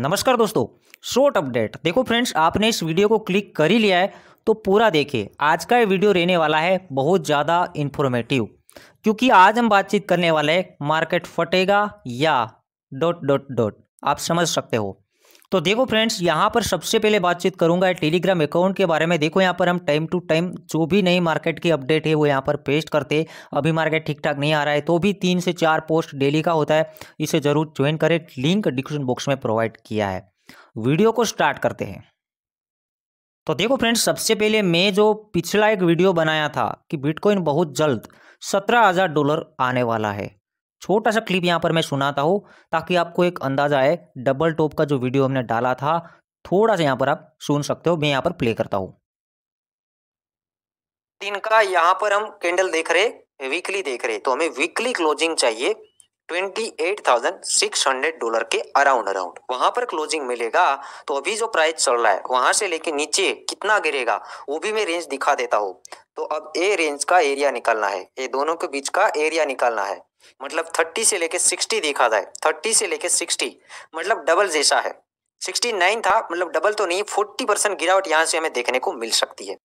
नमस्कार दोस्तों short update देखो फ्रेंड्स आपने इस वीडियो को क्लिक कर ही लिया है तो पूरा देखिए आज का ये वीडियो रहने वाला है बहुत ज़्यादा इन्फॉर्मेटिव क्योंकि आज हम बातचीत करने वाले हैं मार्केट फटेगा या डॉट डॉट डॉट आप समझ सकते हो तो देखो फ्रेंड्स यहाँ पर सबसे पहले बातचीत करूंगा टेलीग्राम अकाउंट के बारे में देखो यहाँ पर हम टाइम टू टाइम जो भी नई मार्केट की अपडेट है वो यहाँ पर पेस्ट करते अभी मार्केट ठीक ठाक नहीं आ रहा है तो भी तीन से चार पोस्ट डेली का होता है इसे जरूर ज्वाइन करें लिंक डिस्क्रिप्शन बॉक्स में प्रोवाइड किया है वीडियो को स्टार्ट करते हैं तो देखो फ्रेंड्स सबसे पहले मैं जो पिछला एक वीडियो बनाया था कि बिटकॉइन बहुत जल्द सत्रह हज़ार डॉलर आने वाला है छोटा सा क्लिप यहाँ पर मैं सुनाता हूँ ताकि आपको एक अंदाज़ा आए डबल टॉप का जो वीडियो हमने डाला था थोड़ा सा यहाँ पर आप सुन सकते हो मैं यहाँ पर प्ले करता हूँ दिन का यहाँ पर हम कैंडल देख रहे वीकली देख रहे तो हमें वीकली क्लोजिंग चाहिए twenty eight thousand six hundred dollar के अराउंड अराउंड वहां पर क्लोजिंग मिलेगा तो अभी जो प्राइस चल रहा है वहां से लेके नीचे कितना गिरेगा वो भी मैं रेंज दिखा देता हूँ तो अब ए रेंज का एरिया निकालना है ये दोनों के बीच का एरिया निकालना है मतलब थर्टी से लेके सिक्सटी देखा जाए थर्टी से लेके सिक्सटी मतलब डबल जैसा है सिक्सटी नाइन था मतलब डबल तो नहीं फोर्टी परसेंट गिरावट यहाँ से हमें देखने को मिल सकती है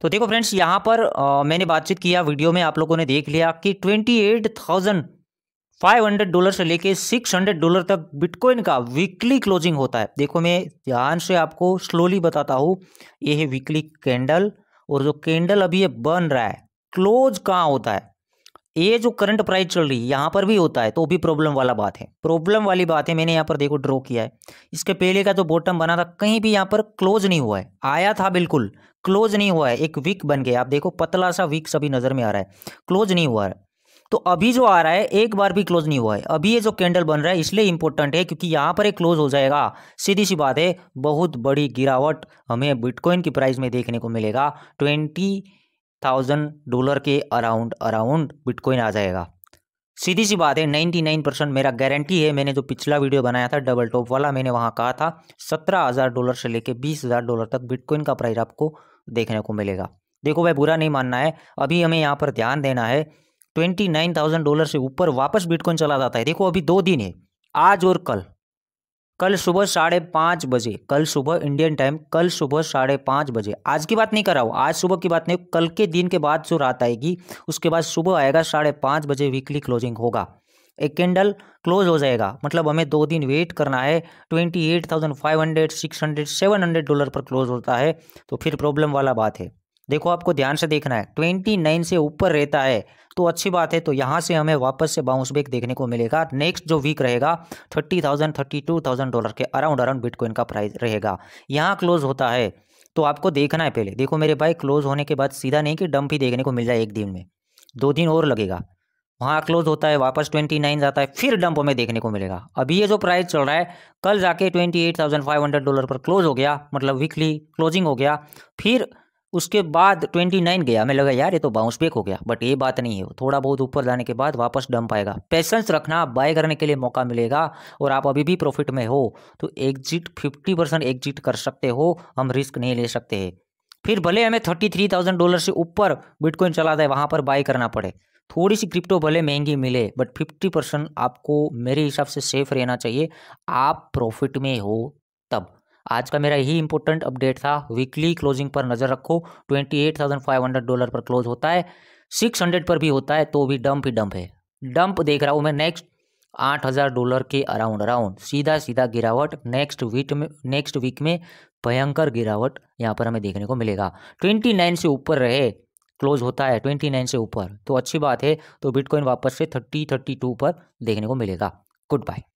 तो देखो फ्रेंड्स यहाँ पर आ, मैंने बातचीत किया वीडियो में आप लोगों ने देख लिया कि twenty eight thousand five hundred dollar से लेके सिक्स हंड्रेड डॉलर तक बिटकॉइन का वीकली क्लोजिंग होता है देखो मैं ध्यान से आपको स्लोली बताता हूँ ये है वीकली कैंडल और जो कैंडल अभी ये बन रहा है क्लोज कहाँ होता है ये जो करंट प्राइस चल रही है यहाँ पर भी होता है तो भी प्रॉब्लम वाला बात है प्रॉब्लम वाली बात है मैंने यहाँ पर देखो ड्रॉ किया है इसके पहले का जो बॉटम बना था कहीं भी यहाँ पर क्लोज नहीं हुआ है आया था बिल्कुल क्लोज नहीं हुआ है एक वीक बन गया आप देखो पतला सा वीक सभी नज़र में आ रहा है क्लोज नहीं हुआ है तो अभी जो आ रहा है एक बार भी क्लोज नहीं हुआ है अभी ये जो कैंडल बन रहा है इसलिए इंपॉर्टेंट है क्योंकि यहाँ पर एक क्लोज हो जाएगा सीधी सी बात है बहुत बड़ी गिरावट हमें बिटकॉइन की प्राइस में देखने को मिलेगा ट्वेंटी थाउजेंड डॉलर के अराउंड अराउंड बिटकॉइन आ जाएगा सीधी सी बात है नाइन्टी नाइन परसेंट मेरा गारंटी है मैंने जो पिछला वीडियो बनाया था डबल टॉप वाला मैंने वहाँ कहा था सत्रह हज़ार डॉलर से लेके बीस हज़ार डॉलर तक बिटकॉइन का प्राइस आपको देखने को मिलेगा देखो भाई बुरा नहीं मानना है अभी हमें यहाँ पर ध्यान देना है ट्वेंटी नाइन थाउजेंड डॉलर से ऊपर वापस बिटकॉइन चला जाता है देखो अभी दो दिन है आज और कल कल सुबह साढ़े पाँच बजे कल सुबह इंडियन टाइम कल सुबह साढ़े पाँच बजे आज की बात नहीं कर रहा हूँ आज सुबह की बात नहीं कल के दिन के बाद जो रात आएगी उसके बाद सुबह आएगा साढ़े पाँच बजे वीकली क्लोजिंग होगा एक कैंडल क्लोज हो जाएगा मतलब हमें दो दिन वेट करना है twenty eight thousand five hundred six hundred seven hundred dollar पर क्लोज होता है तो फिर प्रॉब्लम वाला बात है देखो आपको ध्यान से देखना है ट्वेंटी नाइन से ऊपर रहता है तो अच्छी बात है तो यहाँ से हमें वापस से बाउंस बैक देखने को मिलेगा नेक्स्ट जो वीक रहेगा thirty thousand thirty two thousand dollar के अराउंड अराउंड बिटकॉइन का प्राइस रहेगा यहाँ क्लोज होता है तो आपको देखना है पहले देखो मेरे भाई क्लोज होने के बाद सीधा नहीं कि डंप ही देखने को मिल जाए एक दिन में दो दिन और लगेगा वहाँ क्लोज होता है वापस ट्वेंटी नाइन जाता है फिर डंप हमें देखने को मिलेगा अभी ये जो प्राइस चल रहा है कल जाके twenty eight thousand five hundred dollar पर क्लोज हो गया मतलब वीकली क्लोजिंग हो गया फिर उसके बाद 29 गया मैं लगा यार ये तो बाउंस बैक हो गया बट ये बात नहीं है थोड़ा बहुत ऊपर जाने के बाद वापस डंप आएगा पेशेंस रखना बाय करने के लिए मौका मिलेगा और आप अभी भी प्रॉफिट में हो तो एग्जिट 50 परसेंट एग्जिट कर सकते हो हम रिस्क नहीं ले सकते हैं फिर भले हमें थर्टी थ्री थाउजेंड डॉलर से ऊपर बिटकॉइन चला जाए वहाँ पर बाय करना पड़े थोड़ी सी क्रिप्टो भले महंगी मिले बट फिफ्टी परसेंट आपको मेरे हिसाब से सेफ रहना चाहिए आप प्रॉफिट में हो तब आज का मेरा यही इंपॉर्टेंट अपडेट था वीकली क्लोजिंग पर नज़र रखो twenty eight thousand five hundred dollar पर क्लोज होता है सिक्स हंड्रेड पर भी होता है तो भी डंप ही डंप है डंप देख रहा हूँ मैं नेक्स्ट आठ हज़ार डॉलर के अराउंड अराउंड सीधा सीधा गिरावट नेक्स्ट वीक में नेक्स्ट वीक में भयंकर गिरावट यहाँ पर हमें देखने को मिलेगा ट्वेंटी नाइन से ऊपर रहे क्लोज होता है ट्वेंटी नाइन से ऊपर तो अच्छी बात है तो बिटकॉइन वापस से थर्टी थर्टी टू पर देखने को मिलेगा गुड बाय